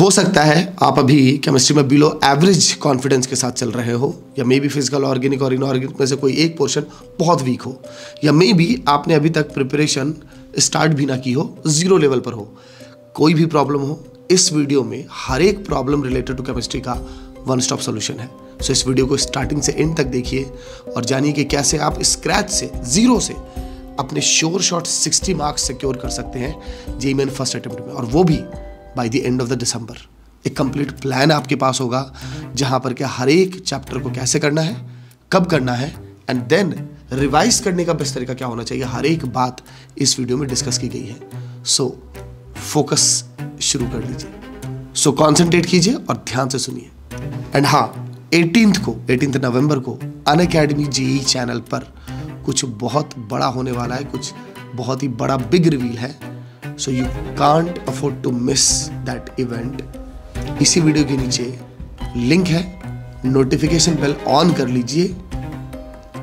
हो सकता है आप अभी केमिस्ट्री में बिलो एवरेज कॉन्फिडेंस के साथ चल रहे हो या मे बी फिजिकल ऑर्गेनिक और इनऑर्गेनिक में से कोई एक पोर्शन बहुत वीक हो या मे बी आपने अभी तक प्रिपरेशन स्टार्ट भी ना की हो जीरो लेवल पर हो कोई भी प्रॉब्लम हो इस वीडियो में हर एक प्रॉब्लम रिलेटेड टू केमिस्ट्री का वन स्टॉप सोल्यूशन है सो so, इस वीडियो को स्टार्टिंग से एंड तक देखिए और जानिए कि कैसे आप स्क्रैच से जीरो से अपने श्योर शॉट 60 मार्क्स सिक्योर कर सकते हैं जेईमेन फर्स्ट अटेम्प्ट में और वो भी by the end of the December एक कंप्लीट प्लान आपके पास होगा जहां पर क्या हर एक चैप्टर को कैसे करना है कब करना है एंड देन रिवाइज करने का बेस्ट तरीका क्या होना चाहिए हर एक बात इस वीडियो में डिस्कस की गई है सो फोकस शुरू कर लीजिए सो कॉन्सेंट्रेट कीजिए और ध्यान से सुनिए एंड हाँ एटीन को एटीन नवंबर को अन अकेडमी जी चैनल पर कुछ बहुत बड़ा होने वाला है कुछ बहुत ही बड़ा बिग रिवील है so you can't afford to miss that event इसी वीडियो के नीचे लिंक है नोटिफिकेशन बेल ऑन कर लीजिए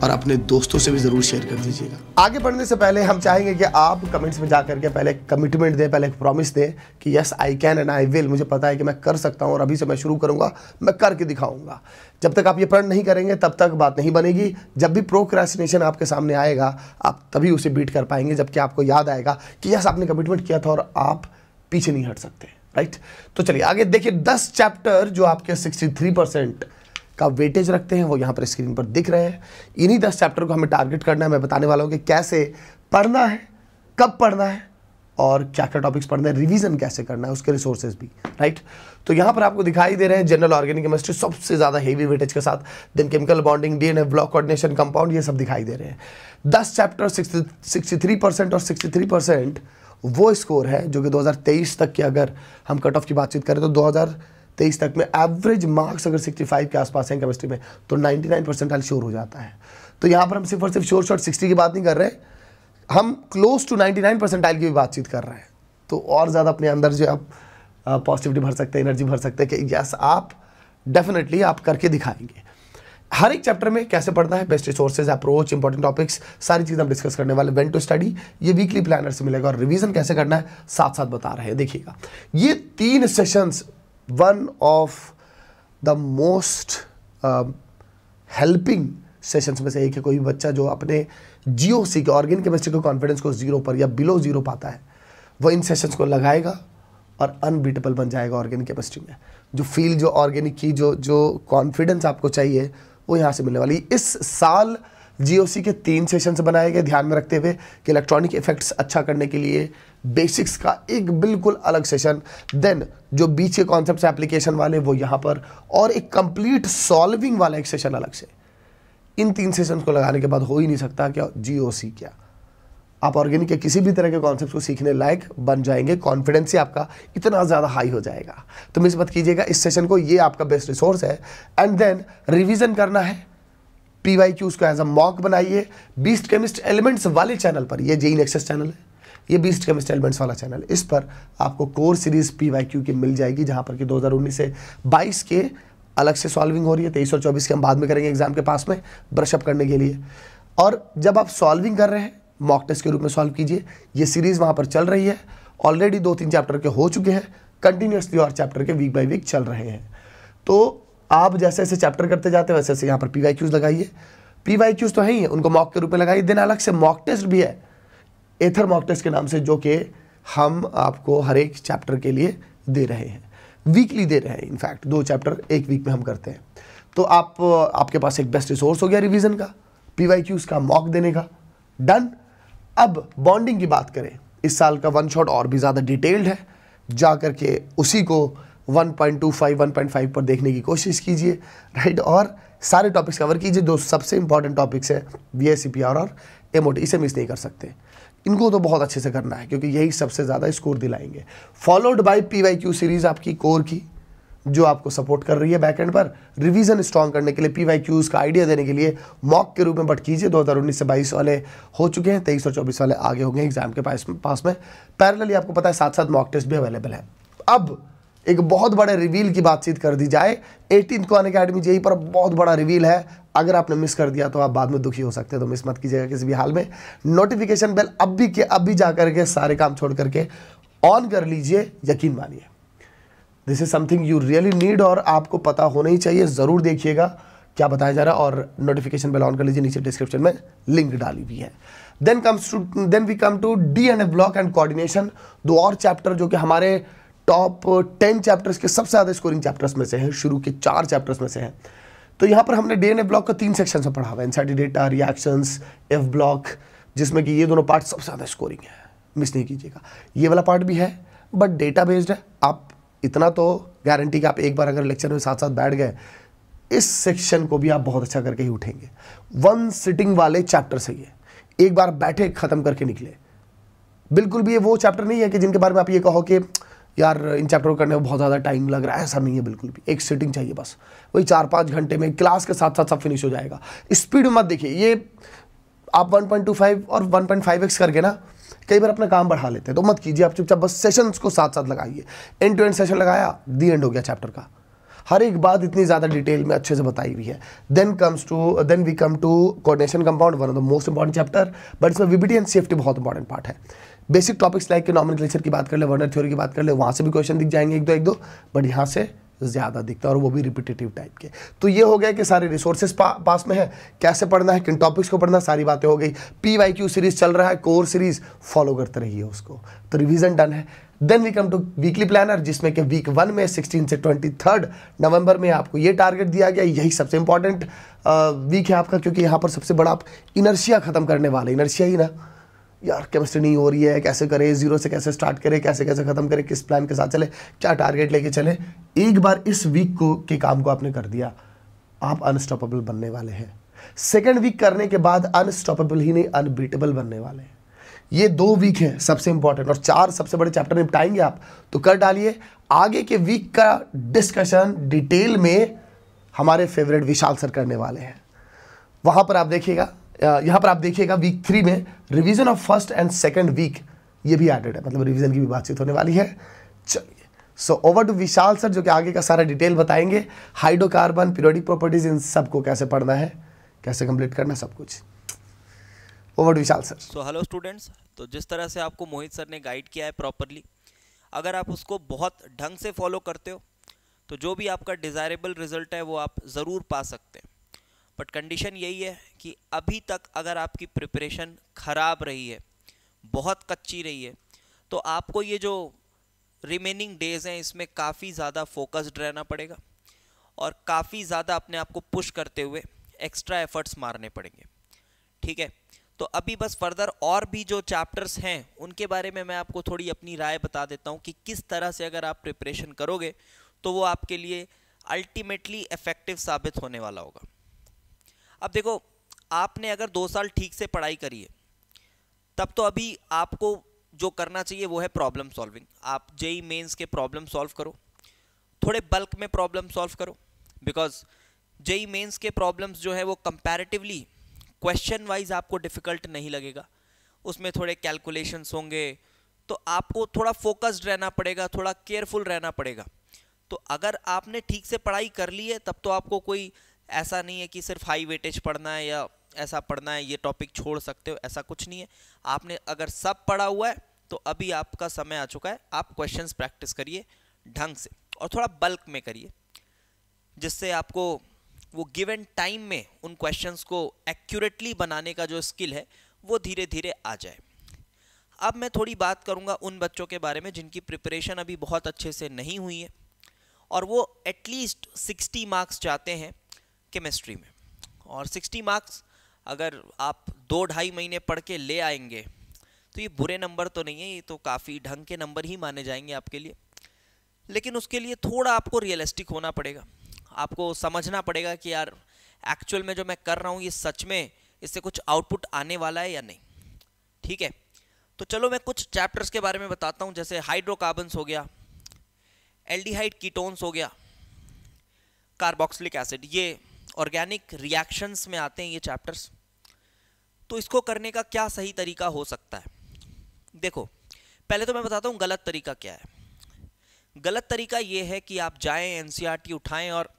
और अपने दोस्तों से भी ज़रूर शेयर कर दीजिएगा आगे बढ़ने से पहले हम चाहेंगे कि आप कमेंट्स में जाकर के पहले कमिटमेंट दें पहले एक प्रॉमिस दें कि yes I can and I will मुझे पता है कि मैं कर सकता हूँ और अभी से मैं शुरू करूंगा मैं करके दिखाऊंगा जब तक आप ये प्रण नहीं करेंगे तब तक बात नहीं बनेगी जब भी प्रोक्रेसिनेशन आपके सामने आएगा आप तभी उसे बीट कर पाएंगे जबकि आपको याद आएगा कि यस आपने कमिटमेंट किया था और आप पीछे नहीं हट सकते राइट तो चलिए आगे देखिए दस चैप्टर जो आपके सिक्सटी थ्री परसेंट का वेटेज रखते हैं वो यहाँ पर स्क्रीन पर दिख रहे हैं इन्हीं दस चैप्टर को हमें टारगेट करना है मैं बताने वाला हूँ कि कैसे पढ़ना है कब पढ़ना है और क्या क्या टॉपिक्स पढ़ना है रिविजन कैसे करना है उसके रिसोर्सेज भी राइट तो यहाँ पर आपको दिखाई दे रहे हैं जनरल ऑर्गेनिक केमिस्ट्री सबसे ज़्यादा हेवी वेटेज के साथ then chemical bonding D block coordination compound ये सब दिखाई दे रहे हैं दस चैप्टर सिक्सटी थ्री परसेंट और सिक्सटी थ्री परसेंट वो स्कोर है जो कि दो तक की अगर हम कट ऑफ की बातचीत करें तो दो तेईस तक में एवरेज मार्क्स अगर 65 के आसपास हैं केमिस्ट्री में तो 99 परसेंटाइल श्योर हो जाता है तो यहाँ पर हम सिर्फ और सिर्फ श्योर शॉर्ट 60 की बात नहीं कर रहे हम क्लोज टू 99 परसेंट की भी बातचीत कर रहे हैं तो और ज़्यादा अपने अंदर जो आप पॉजिटिविटी भर सकते हैं एनर्जी भर सकते हैं कि यस आप डेफिनेटली आप करके दिखाएंगे हर एक चैप्टर में कैसे पढ़ना है best resources approach important topics सारी चीज़ हम डिस्कस करने वाले वेन टू स्टडी ये वीकली प्लानर से मिलेगा और रिवीजन कैसे करना है साथ साथ बता रहे हैं देखिएगा ये तीन sessions one of the most helping sessions में से एक है कोई भी बच्चा जो अपने जियो सी के ऑर्गेन केमिस्ट्री को कॉन्फिडेंस को जीरो पर या बिलो जीरो पाता है वो इन सेशंस को लगाएगा और अनबीटेबल बन जाएगा ऑर्गेनिक केमिस्ट्री में जो फील जो ऑर्गेनिक की जो जो कॉन्फिडेंस आपको चाहिए वो यहाँ से मिलने वाली इस साल जीओसी के तीन सेशंस बनाए गए ध्यान में रखते हुए कि इलेक्ट्रॉनिक इफेक्ट्स अच्छा करने के लिए बेसिक्स का एक बिल्कुल अलग सेशन देन जो बीच के कॉन्सेप्ट एप्लीकेशन वाले वो यहाँ पर और एक कंप्लीट सॉल्विंग वाला एक सेशन अलग से इन तीन सेशन को लगाने के बाद हो ही नहीं सकता क्या जीओसी क्या आप ऑर्गेनिक के किसी भी तरह के कॉन्सेप्ट को सीखने लायक बन जाएंगे कॉन्फिडेंस ही आपका इतना ज़्यादा हाई हो जाएगा तो मिस मत कीजिएगा इस सेशन को ये आपका बेस्ट रिसोर्स है एंड देन रिविज़न करना है पी वाई क्यूज को एज अ मॉक बनाइए बीस्ट केमिस्ट एलिमेंट्स वाले चैनल पर ये इन एक्सेस चैनल है ये बीस्ट केमिस्ट एलिमेंट्स वाला चैनल इस पर आपको core series P Y Q की मिल जाएगी जहाँ पर कि 2019 से 22 के अलग से सॉल्विंग हो रही है तेईस तो और चौबीस के हम बाद में करेंगे एग्जाम के पास में ब्रशअप करने के लिए और जब आप सॉल्विंग कर रहे हैं मॉक टेस्ट के रूप में सॉल्व कीजिए ये सीरीज़ वहाँ पर चल रही है ऑलरेडी दो तीन चैप्टर के हो चुके हैं कंटिन्यूसली और चैप्टर के वीक बाई वीक चल रहे हैं तो आप जैसे जैसे चैप्टर करते जाते हैं वैसे वैसे यहाँ पर पी वाई क्यूज लगाइए पी वाई क्यूज तो है ही है उनको मॉक के रूप में लगाइए देन अलग से मॉक टेस्ट भी है एथर मॉक टेस्ट के नाम से जो कि हम आपको हर एक चैप्टर के लिए दे रहे हैं वीकली दे रहे हैं इनफैक्ट दो चैप्टर एक वीक में हम करते हैं तो आप आपके पास एक बेस्ट रिसोर्स हो गया रिविजन का पी वाई क्यूज का मॉक देने का डन अब बॉन्डिंग की बात करें इस साल का वन शॉट और भी ज़्यादा डिटेल्ड है जा करके उसी को 1.25 1.5 पर देखने की कोशिश कीजिए राइट और सारे टॉपिक्स कवर कीजिए जो सबसे इंपॉर्टेंट टॉपिक्स है वी एस और एम इसे मिस नहीं कर सकते इनको तो बहुत अच्छे से करना है क्योंकि यही सबसे ज़्यादा स्कोर दिलाएंगे फॉलोड बाय पी सीरीज़ आपकी कोर की जो आपको सपोर्ट कर रही है बैकएंड पर रिवीजन स्ट्रॉन्ग करने के लिए पी वाई क्यूज़ का आइडिया देने के लिए मॉक के रूप में बट कीजिए दो हज़ार उन्नीस से बाईस वाले हो चुके हैं तेईस और चौबीस वाले आगे होंगे एग्जाम के पास पास में पैरेलली आपको पता है साथ साथ मॉक टेस्ट भी अवेलेबल है अब एक बहुत बड़े रिवील की बातचीत कर दी जाए एटीन को अन अकेडमी जेई पर बहुत बड़ा रिवील है अगर आपने मिस कर दिया तो आप बाद में दुखी हो सकते हैं तो मिस मत कीजिएगा किसी भी हाल में नोटिफिकेशन बेल अब भी के अब भी जा करके सारे काम छोड़ करके ऑन कर लीजिए यकीन मानिए this is something you really need और आपको पता होना ही चाहिए ज़रूर देखिएगा क्या बताया जा रहा है और नोटिफिकेशन बेल ऑन कर लीजिए नीचे डिस्क्रिप्शन में लिंक डाली हुई है then comes to then we come to D and A block and coordination दो और चैप्टर जो कि हमारे टॉप टेन चैप्टर्स के सबसे ज़्यादा स्कोरिंग चैप्टर्स में से है शुरू के चार चैप्टर्स में से है तो यहाँ पर हमने डी एन ब्लॉक का तीन सेक्शन से पढ़ा हुआ NCT data reaction F block जिसमें कि ये दोनों पार्ट सबसे ज़्यादा स्कोरिंग है मिस नहीं कीजिएगा ये वाला पार्ट भी है बट डेटा बेस्ड है आप इतना तो गारंटी कि आप एक बार अगर लेक्चर में साथ साथ बैठ गए इस सेक्शन को भी आप बहुत अच्छा करके ही उठेंगे वन सिटिंग वाले चैप्टर से ये एक बार बैठे ख़त्म करके निकले बिल्कुल भी ये वो चैप्टर नहीं है कि जिनके बारे में आप ये कहो कि यार इन चैप्टर को करने में बहुत ज़्यादा टाइम लग रहा है ऐसा नहीं है बिल्कुल भी एक सिटिंग चाहिए बस वही चार पाँच घंटे में क्लास के साथ साथ सब फिनिश हो जाएगा स्पीड मत देखिए ये आप 1.25 और 1.5x करके ना कई बार अपना काम बढ़ा लेते हैं तो मत कीजिए आप चुपचाप बस सेशंस को साथ साथ लगाइए एंड टू एंड सेशन लगाया दी एंड हो गया चैप्टर का हर एक बात इतनी ज़्यादा डिटेल में अच्छे से बताई हुई है then comes to then we come to coordination compound one of the most important chapter but इसमें विबिटी एंड सेफ्टी बहुत इंपॉर्टेंट पार्ट है बेसिक टॉपिक्स लाइक के नॉमन क्लेचर की बात कर ले वर्नर थ्योरी की बात कर ले वहाँ से भी क्वेश्चन दिख जाएंगे एक दो एक दो बट यहाँ से ज़्यादा दिखता है और वो भी रिपीटेटिव टाइप के तो ये हो गया कि सारे रिसोर्सेज पा, पास में है कैसे पढ़ना है किन टॉपिक्स को पढ़ना सारी बातें हो गई पी वाई क्यू सीरीज चल रहा है कोर सीरीज फॉलो करते रहिए उसको तो रिविजन डन है then we come to weekly planner जिसमें कि वीक वन में 16 से 23 नवंबर में आपको ये टारगेट दिया गया यही सबसे इंपॉर्टेंट वीक है आपका क्योंकि यहाँ पर सबसे बड़ा आप इनर्शिया खत्म करने वाले इनर्शिया ही ना यार केमिस्ट्री नहीं हो रही है कैसे करें जीरो से कैसे स्टार्ट करें कैसे कैसे ख़त्म करें किस प्लान के साथ चले क्या टारगेट लेके चले एक बार इस वीक को के काम को आपने कर दिया आप अनस्टॉपेबल बनने वाले हैं सेकेंड वीक करने के बाद अनस्टॉपेबल ही नहीं अनबीटेबल बनने वाले हैं ये दो वीक है सबसे इंपॉर्टेंट और चार सबसे बड़े चैप्टर निपटाएंगे आप तो कर डालिए आगे के वीक का डिस्कशन डिटेल में हमारे फेवरेट विशाल सर करने वाले हैं वहां पर आप देखिएगा यहाँ पर आप देखिएगा वीक थ्री में revision of first and second week ये भी एडेड है मतलब रिवीजन की भी बातचीत होने वाली है चलिए so over to Vishal sir जो कि आगे का सारा डिटेल बताएंगे हाइड्रोकार्बन पीरियोडिक प्रॉपर्टीज इन सबको कैसे पढ़ना है कैसे कंप्लीट करना सब कुछ over to Vishal sir so hello students तो जिस तरह से आपको मोहित सर ने गाइड किया है प्रॉपरली अगर आप उसको बहुत ढंग से फॉलो करते हो तो जो भी आपका डिज़ायरेबल रिजल्ट है वो आप ज़रूर पा सकते हैं बट कंडीशन यही है कि अभी तक अगर आपकी प्रिपरेशन ख़राब रही है बहुत कच्ची रही है तो आपको ये जो रिमेनिंग डेज़ हैं इसमें काफ़ी ज़्यादा फोकस्ड रहना पड़ेगा और काफ़ी ज़्यादा अपने आप को पुश करते हुए एक्स्ट्रा एफर्ट्स मारने पड़ेंगे ठीक है तो अभी बस फर्दर और भी जो चैप्टर्स हैं उनके बारे में मैं आपको थोड़ी अपनी राय बता देता हूँ कि किस तरह से अगर आप प्रिपरेशन करोगे तो वो आपके लिए अल्टीमेटली इफ़ेक्टिव साबित होने वाला होगा अब देखो आपने अगर दो साल ठीक से पढ़ाई करी है तब तो अभी आपको जो करना चाहिए वो है प्रॉब्लम सॉल्विंग आप जेई मेंस के प्रॉब्लम सॉल्व करो थोड़े बल्क में प्रॉब्लम सॉल्व करो बिकॉज जेई मेंस के प्रॉब्लम्स जो है वो कंपैरेटिवली क्वेश्चन वाइज आपको डिफ़िकल्ट नहीं लगेगा उसमें थोड़े कैलकुलेशंस होंगे तो आपको थोड़ा फोकस्ड रहना पड़ेगा थोड़ा केयरफुल रहना पड़ेगा तो अगर आपने ठीक से पढ़ाई कर ली है तब तो आपको कोई ऐसा नहीं है कि सिर्फ हाई वेटेज पढ़ना है या ऐसा पढ़ना है ये टॉपिक छोड़ सकते हो ऐसा कुछ नहीं है आपने अगर सब पढ़ा हुआ है तो अभी आपका समय आ चुका है आप क्वेश्चंस प्रैक्टिस करिए ढंग से और थोड़ा बल्क में करिए जिससे आपको वो गिवन टाइम में उन क्वेश्चंस को एक्यूरेटली बनाने का जो स्किल है वो धीरे धीरे आ जाए अब मैं थोड़ी बात करूँगा उन बच्चों के बारे में जिनकी प्रिपरेशन अभी बहुत अच्छे से नहीं हुई है और वो एटलीस्ट सिक्सटी मार्क्स चाहते हैं केमिस्ट्री में और 60 मार्क्स अगर आप दो ढाई महीने पढ़ के ले आएंगे तो ये बुरे नंबर तो नहीं है ये तो काफ़ी ढंग के नंबर ही माने जाएंगे आपके लिए लेकिन उसके लिए थोड़ा आपको रियलिस्टिक होना पड़ेगा आपको समझना पड़ेगा कि यार एक्चुअल में जो मैं कर रहा हूँ ये सच में इससे कुछ आउटपुट आने वाला है या नहीं ठीक है तो चलो मैं कुछ चैप्टर्स के बारे में बताता हूँ जैसे हाइड्रोकार्बन्स हो गया एल्डिहाइड कीटोन्स हो गया कार्बोक्सिलिक एसिड ये ऑर्गेनिक रिएक्शंस में आते हैं ये चैप्टर्स तो इसको करने का क्या सही तरीका हो सकता है देखो पहले तो मैं बताता हूँ गलत तरीका क्या है गलत तरीका ये है कि आप जाएं एनसीईआरटी e उठाएं और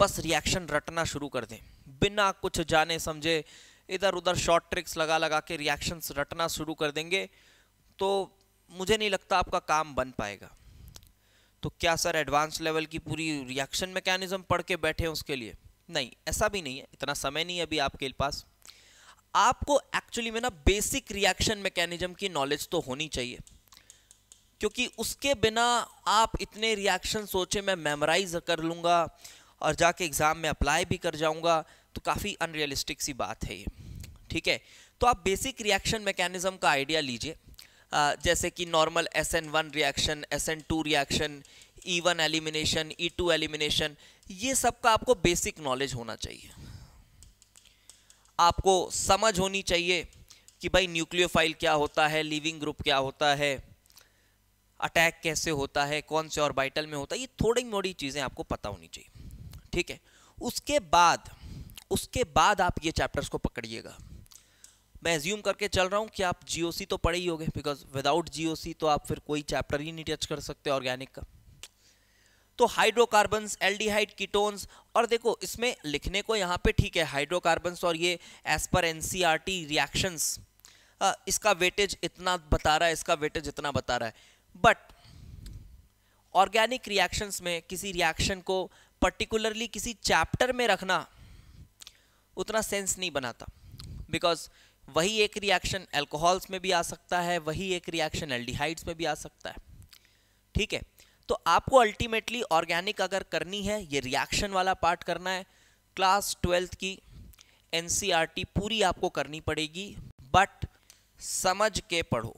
बस रिएक्शन रटना शुरू कर दें बिना कुछ जाने समझे इधर उधर शॉर्ट ट्रिक्स लगा लगा के रिएक्शंस रटना शुरू कर देंगे तो मुझे नहीं लगता आपका काम बन पाएगा तो क्या सर एडवांस लेवल की पूरी रिएक्शन मैकेनिज्म पढ़ के बैठे हैं उसके लिए नहीं ऐसा भी नहीं है इतना समय नहीं है अभी आपके पास आपको एक्चुअली में ना बेसिक रिएक्शन मैकेनिज्म की नॉलेज तो होनी चाहिए क्योंकि उसके बिना आप इतने रिएक्शन सोचे मैं मेमोराइज कर लूँगा और जाके एग्ज़ाम में अप्लाई भी कर जाऊँगा तो काफ़ी अनरियलिस्टिक सी बात है ये ठीक है तो आप बेसिक रिएक्शन मैकेनिज्म का आइडिया लीजिए जैसे कि normal S N one reaction S N two reaction E one elimination E two elimination ये सब का आपको बेसिक नॉलेज होना चाहिए आपको समझ होनी चाहिए कि भाई न्यूक्लियोफाइल क्या होता है लिविंग ग्रुप क्या होता है अटैक कैसे होता है कौन से और बाइटल में होता है ये थोड़ी मोड़ी चीज़ें आपको पता होनी चाहिए ठीक है उसके बाद उसके बाद आप ये चैप्टर्स को पकड़िएगा मैं एज्यूम करके चल रहा हूँ कि आप जीओसी तो पढ़े ही होगे बिकॉज विदाउट जीओसी तो आप फिर कोई चैप्टर ही नहीं टच कर सकते ऑर्गेनिक का तो हाइड्रोकार्बन एल्डिहाइड कीटोन्स और देखो इसमें लिखने को यहाँ पे ठीक है हाइड्रोकार्बन्स और ये एज पर एन रिएक्शंस इसका वेटेज इतना बता रहा है इसका वेटेज इतना बता रहा है बट ऑर्गेनिक रिएक्शंस में किसी रिएक्शन को पर्टिकुलरली किसी चैप्टर में रखना उतना सेंस नहीं बनाता बिकॉज वही एक रिएक्शन एल्कोहल्स में भी आ सकता है वही एक रिएक्शन एल्डिहाइड्स में भी आ सकता है ठीक है तो आपको अल्टीमेटली ऑर्गेनिक अगर करनी है ये रिएक्शन वाला पार्ट करना है क्लास ट्वेल्थ की एन e पूरी आपको करनी पड़ेगी बट समझ के पढ़ो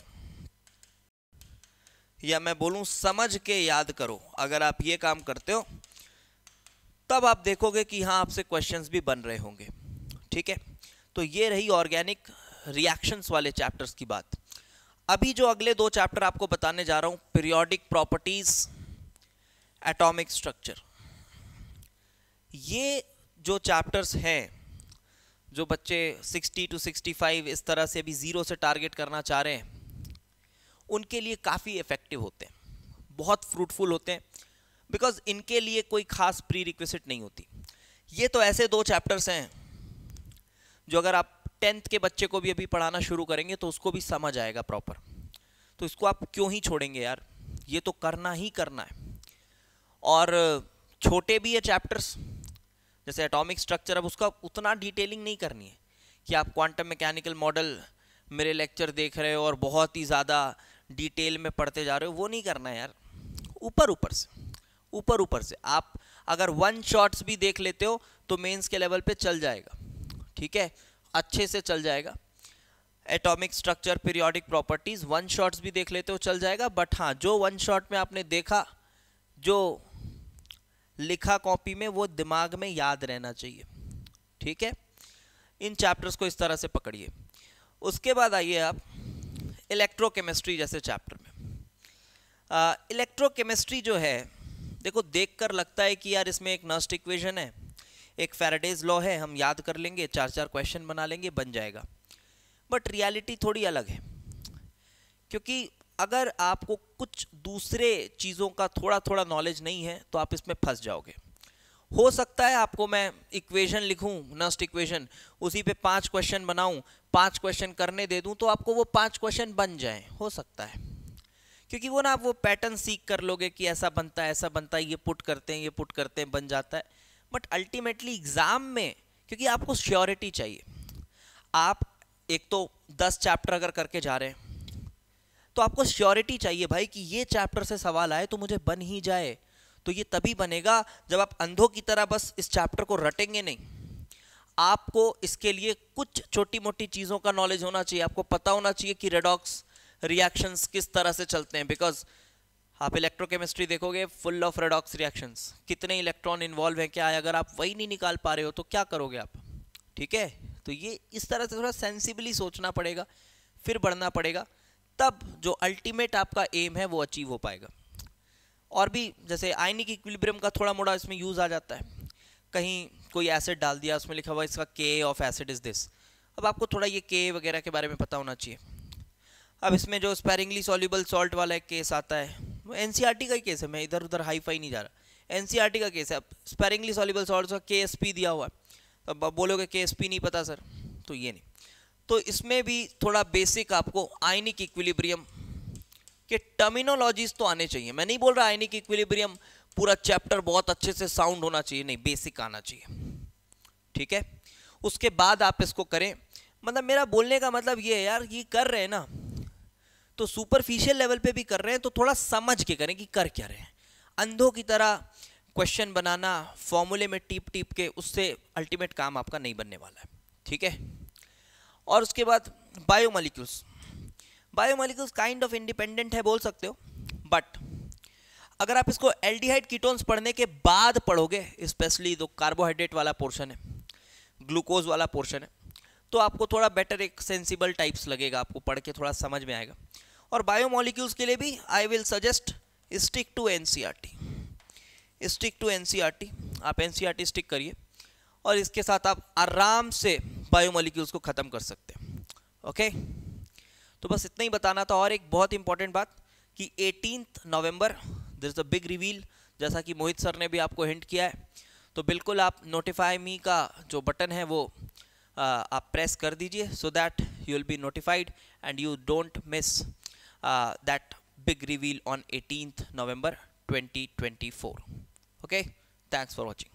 या मैं बोलूं समझ के याद करो अगर आप ये काम करते हो तब आप देखोगे कि हाँ आपसे क्वेश्चंस भी बन रहे होंगे ठीक है तो ये रही ऑर्गेनिक रिएक्शंस वाले चैप्टर्स की बात अभी जो अगले दो चैप्टर आपको बताने जा रहा हूँ पीरियोडिक प्रॉपर्टीज़ एटॉमिक स्ट्रक्चर ये जो चैप्टर्स हैं जो बच्चे 60 टू 65 इस तरह से अभी ज़ीरो से टारगेट करना चाह रहे हैं उनके लिए काफ़ी इफ़ेक्टिव होते हैं बहुत फ्रूटफुल होते हैं बिकॉज इनके लिए कोई खास प्री रिक्वेस्ट नहीं होती ये तो ऐसे दो चैप्टर्स हैं जो अगर आप टेंथ के बच्चे को भी अभी पढ़ाना शुरू करेंगे तो उसको भी समझ आएगा प्रॉपर तो इसको आप क्यों ही छोड़ेंगे यार ये तो करना ही करना है और छोटे भी है चैप्टर्स जैसे एटॉमिक स्ट्रक्चर अब उसका उतना डिटेलिंग नहीं करनी है कि आप क्वांटम मैकेनिकल मॉडल मेरे लेक्चर देख रहे हो और बहुत ही ज़्यादा डिटेल में पढ़ते जा रहे हो वो नहीं करना है यार ऊपर ऊपर से ऊपर ऊपर से आप अगर वन शॉट्स भी देख लेते हो तो मेंस के लेवल पे चल जाएगा ठीक है अच्छे से चल जाएगा atomic structure periodic properties one shots भी देख लेते हो चल जाएगा बट हाँ जो वन शॉट में आपने देखा जो लिखा कॉपी में वो दिमाग में याद रहना चाहिए ठीक है इन चैप्टर्स को इस तरह से पकड़िए उसके बाद आइए आप इलेक्ट्रोकेमिस्ट्री जैसे चैप्टर में इलेक्ट्रोकेमिस्ट्री जो है देखो देखकर लगता है कि यार इसमें एक नर्स्ट इक्वेशन है एक फेराडेज लॉ है हम याद कर लेंगे चार चार क्वेश्चन बना लेंगे बन जाएगा बट रियलिटी थोड़ी अलग है क्योंकि अगर आपको कुछ दूसरे चीज़ों का थोड़ा थोड़ा नॉलेज नहीं है तो आप इसमें फंस जाओगे हो सकता है आपको मैं इक्वेशन लिखूं नस्ट इक्वेशन उसी पे पांच क्वेश्चन बनाऊं पांच क्वेश्चन करने दे दूं तो आपको वो पांच क्वेश्चन बन जाए हो सकता है क्योंकि वो ना आप वो पैटर्न सीख कर लोगे कि ऐसा बनता है ऐसा बनता है ये पुट करते हैं ये पुट करते हैं बन जाता है बट अल्टीमेटली एग्ज़ाम में क्योंकि आपको श्योरिटी चाहिए आप एक तो दस चैप्टर अगर करके जा रहे हैं तो आपको श्योरिटी चाहिए भाई कि ये चैप्टर से सवाल आए तो मुझे बन ही जाए तो ये तभी बनेगा जब आप अंधों की तरह बस इस चैप्टर को रटेंगे नहीं आपको इसके लिए कुछ छोटी मोटी चीज़ों का नॉलेज होना चाहिए आपको पता होना चाहिए कि रेडॉक्स रिएक्शंस किस तरह से चलते हैं बिकॉज आप इलेक्ट्रोकेमिस्ट्री देखोगे फुल ऑफ रेडॉक्स रिएक्शंस कितने इलेक्ट्रॉन इन्वॉल्व हैं क्या है अगर आप वही नहीं निकाल पा रहे हो तो क्या करोगे आप ठीक है तो ये इस तरह से थोड़ा सेंसिबली सोचना पड़ेगा फिर बढ़ना पड़ेगा तब जो अल्टीमेट आपका एम है वो अचीव हो पाएगा और भी जैसे आयनिक इक्विलिब्रियम का थोड़ा मोड़ा इसमें यूज़ आ जाता है कहीं कोई एसिड डाल दिया उसमें लिखा हुआ इसका के ऑफ एसिड इज़ दिस अब आपको थोड़ा ये के वगैरह के बारे में पता होना चाहिए अब इसमें जो स्पेरिंगली सॉल्यूबल सॉल्ट वाला एक केस आता है वो एन सी आर टी का ही केस है मैं इधर उधर हाई नहीं जा रहा एन सी आर टी का केस है अब स्पेरिंगली सॉल्यूबल सॉल्ट का के एस पी दिया हुआ है अब बोलोगे के एस पी नहीं पता सर तो ये नहीं तो इसमें भी थोड़ा बेसिक आपको आयनिक इक्विलिब्रियम के टर्मिनोलॉजीज तो आने चाहिए मैं नहीं बोल रहा आयनिक इक्विलिब्रियम पूरा चैप्टर बहुत अच्छे से साउंड होना चाहिए नहीं बेसिक आना चाहिए ठीक है उसके बाद आप इसको करें मतलब मेरा बोलने का मतलब ये है यार ये कर रहे हैं ना तो सुपरफिशियल लेवल पे भी कर रहे हैं तो थोड़ा समझ के करें कि कर क्या रहे हैं अंधों की तरह क्वेश्चन बनाना फॉर्मूले में टीप टीप के उससे अल्टीमेट काम आपका नहीं बनने वाला है ठीक है और उसके बाद biomolecules molecules kind of independent है बोल सकते हो बट अगर आप इसको एल्डिहाइड कीटोन्स पढ़ने के बाद पढ़ोगे स्पेशली जो कार्बोहाइड्रेट वाला पोर्शन है ग्लूकोज वाला पोर्शन है तो आपको थोड़ा बेटर एक सेंसिबल टाइप्स लगेगा आपको पढ़ के थोड़ा समझ में आएगा और बायोमोलिक्यूल्स के लिए भी I will suggest stick to N stick to N आप एन स्टिक e करिए और इसके साथ आप आराम से बायोमोलिक्यूल्स को ख़त्म कर सकते हैं ओके तो बस इतना ही बताना था और एक बहुत इंपॉर्टेंट बात कि eighteen November there is a big reveal जैसा कि मोहित सर ने भी आपको हिंट किया है तो बिल्कुल आप नोटिफाई मी का जो बटन है वो आ, आप प्रेस कर दीजिए so that you will be notified and you don't miss that big reveal on eighteen November 2024 okay thanks for watching